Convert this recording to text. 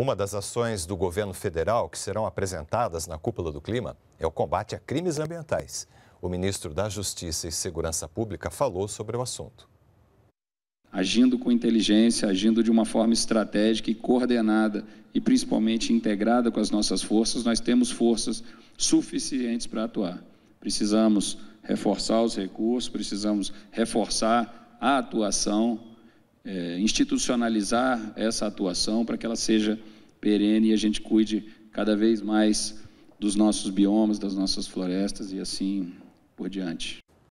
Uma das ações do governo federal que serão apresentadas na cúpula do clima é o combate a crimes ambientais. O ministro da Justiça e Segurança Pública falou sobre o assunto. Agindo com inteligência, agindo de uma forma estratégica e coordenada e principalmente integrada com as nossas forças, nós temos forças suficientes para atuar. Precisamos reforçar os recursos, precisamos reforçar a atuação é, institucionalizar essa atuação para que ela seja perene e a gente cuide cada vez mais dos nossos biomas, das nossas florestas e assim por diante.